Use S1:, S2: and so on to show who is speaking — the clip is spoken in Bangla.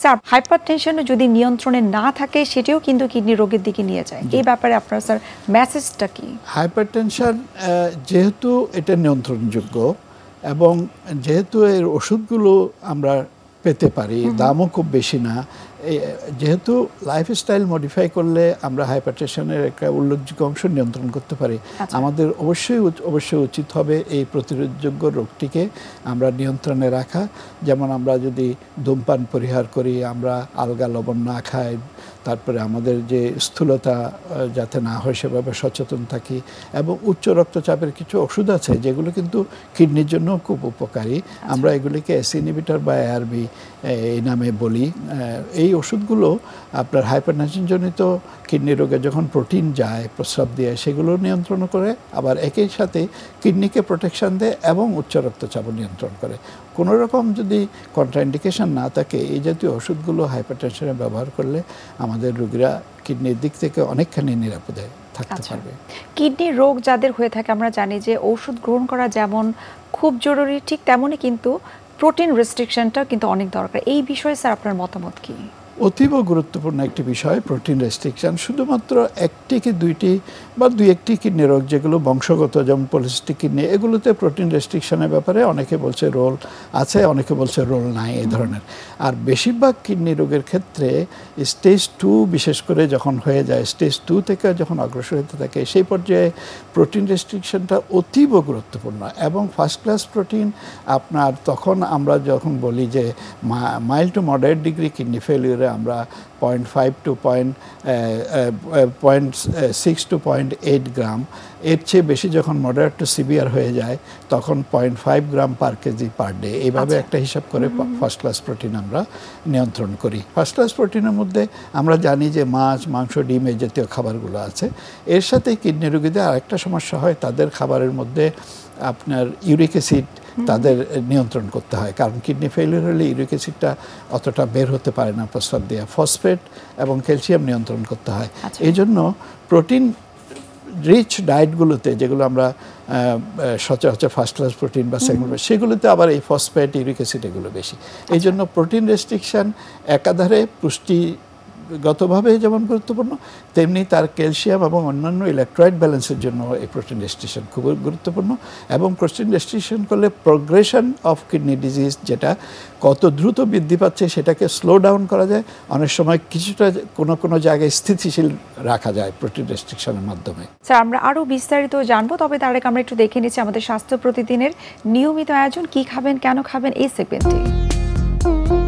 S1: স্যার হাইপারটেনশনও যদি নিয়ন্ত্রণে না থাকে সেটিও কিন্তু কিডনি রোগের দিকে নিয়ে যায় এই ব্যাপারে আপনার স্যার মেসেজটা কি
S2: হাইপারটেনশন যেহেতু এটা নিয়ন্ত্রণযোগ্য এবং যেহেতু এর ওষুধগুলো আমরা পেতে পারি দামও খুব বেশি না যেহেতু লাইফস্টাইল মডিফাই করলে আমরা হাইপারটেশনের একটা উল্লেখযোগ্য অংশ নিয়ন্ত্রণ করতে পারি আচ্ছা। আমাদের অবশ্যই অবশ্যই উচিত হবে এই প্রতিরোধযোগ্য রোগটিকে আমরা নিয়ন্ত্রণে রাখা যেমন আমরা যদি ধূমপান পরিহার করি আমরা আলগা লবণ না খাই তারপরে আমাদের যে স্থূলতা যাতে না হয় সেভাবে সচেতন থাকি এবং উচ্চ রক্তচাপের কিছু ওষুধ আছে যেগুলো কিন্তু কিডনির জন্য খুব উপকারী আমরা এগুলিকে এসিনিবিটার বা এআরবি এই নামে বলি এই ওষুধগুলো আপনার হাইপারটেনশনজনিত কিডনি রোগে যখন প্রোটিন যায় প্রস্রাব দিয়ে সেগুলো নিয়ন্ত্রণ করে আবার একই সাথে কিডনিকে প্রোটেকশন দেয় এবং উচ্চ রক্তচাপও নিয়ন্ত্রণ করে কোনো রকম যদি কন্ট্রাইন্ডিকেশন না থাকে এই জাতীয় ওষুধগুলো হাইপারটেনশনে ব্যবহার করলে আমাদের রোগীরা কিডনির দিক থেকে অনেকখানি নিরাপদে
S1: থাকতে আচ্ছা। পারবে কিডনি রোগ যাদের হয়ে থাকে আমরা জানি যে ওষুধ গ্রহণ করা যেমন খুব জরুরি ঠিক তেমনই কিন্তু প্রোটিন রেস্ট্রিকশনটাও কিন্তু অনেক দরকার এই বিষয়ে স্যার আপনার মতামত কী
S2: অতীব গুরুত্বপূর্ণ একটি বিষয় প্রোটিন রেস্ট্রিকশান শুধুমাত্র একটি কি দুইটি বা দুই একটি কিডনি রোগ যেগুলো বংশগত যেমন পলিস্টিক কিডনি এগুলোতে প্রোটিন রেস্ট্রিকশানের ব্যাপারে অনেকে বলছে রোল আছে অনেকে বলছে রোল নাই এই ধরনের আর বেশিরভাগ কিডনি রোগের ক্ষেত্রে স্টেজ টু বিশেষ করে যখন হয়ে যায় স্টেজ টু থেকে যখন অগ্রসর হতে থাকে সেই পর্যায়ে প্রোটিন রেস্ট্রিকশানটা অতীব গুরুত্বপূর্ণ এবং ফার্স্ট ক্লাস প্রোটিন আপনার তখন আমরা যখন বলি যে mild to moderate degree kidney failure সেন্টারে আমরা point five to point point six to point eight gram এর চেয়ে বেশি যখন মডারেট টু সিভিয়ার হয়ে যায় তখন point five gram per KG per day এইভাবে আচ্ছা। একটা হিসাব করে ফার্স্ট ক্লাস প্রোটিন আমরা নিয়ন্ত্রণ করি ফার্স্ট ক্লাস প্রোটিনের মধ্যে আমরা জানি যে মাছ মাংস ডিম এই জাতীয় খাবারগুলো আছে এর সাথে কিডনি রোগীদের আরেকটা সমস্যা হয় তাদের খাবারের মধ্যে আপনার ইউরিক অ্যাসিড তাদের নিয়ন্ত্রণ করতে হয় কারণ কিডনি ফেলিওর হলে ইউরিক অ্যাসিডটা অতটা বের হতে পারে না প্রস্রাব দেওয়া ফসফেট এবং ক্যালসিয়াম নিয়ন্ত্রণ করতে হয় আচ্ছা। এই জন্য প্রোটিন রিচ ডায়েটগুলোতে যেগুলো আমরা সচরাচর ফার্স্ট ক্লাস প্রোটিন বা সেগুলো সেগুলোতে আবার এই ফসফেট ইউরিক অ্যাসিড এগুলো বেশি এই জন্য প্রোটিন রেস্ট্রিকশান একাধারে পুষ্টি গতভাবে যেমন গুরুত্বপূর্ণ তেমনি তার ক্যালসিয়াম এবং অন্যান্য ইলেকট্রয়েড ব্যালেন্সের জন্য এই প্রোটিন ডেস্টিশন খুবই গুরুত্বপূর্ণ এবং প্রোটিন ডেস্টিশন করলে প্রোগ্রেশন অফ কিডনি ডিজিজ যেটা কত দ্রুত বৃদ্ধি পাচ্ছে সেটাকে স্লো ডাউন করা যায় অনেক সময় কিছুটা কোনো কোনো জায়গায় স্থিতিশীল রাখা যায় প্রোটিন রেস্ট্রিকশনের মাধ্যমে
S1: স্যার আমরা আরও বিস্তারিত জানবো তবে তার আগে আমরা একটু দেখে নিচ্ছি আমাদের স্বাস্থ্য প্রতিদিনের নিয়মিত আয়োজন কি খাবেন কেন খাবেন এই সেগমেন্টে